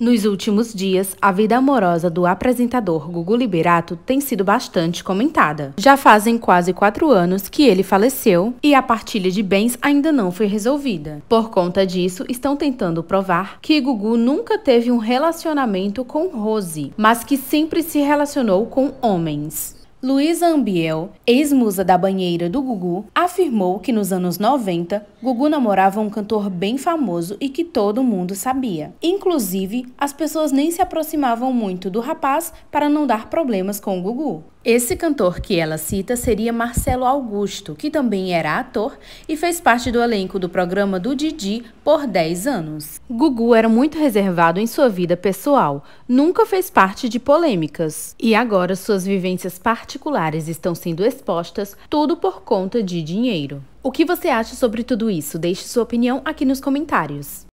Nos últimos dias, a vida amorosa do apresentador Gugu Liberato tem sido bastante comentada. Já fazem quase quatro anos que ele faleceu e a partilha de bens ainda não foi resolvida. Por conta disso, estão tentando provar que Gugu nunca teve um relacionamento com Rose, mas que sempre se relacionou com homens. Luísa Ambiel, ex-musa da banheira do Gugu, afirmou que nos anos 90, Gugu namorava um cantor bem famoso e que todo mundo sabia. Inclusive, as pessoas nem se aproximavam muito do rapaz para não dar problemas com o Gugu. Esse cantor que ela cita seria Marcelo Augusto, que também era ator e fez parte do elenco do programa do Didi por 10 anos. Gugu era muito reservado em sua vida pessoal, nunca fez parte de polêmicas. E agora suas vivências particulares estão sendo expostas, tudo por conta de dinheiro. O que você acha sobre tudo isso? Deixe sua opinião aqui nos comentários.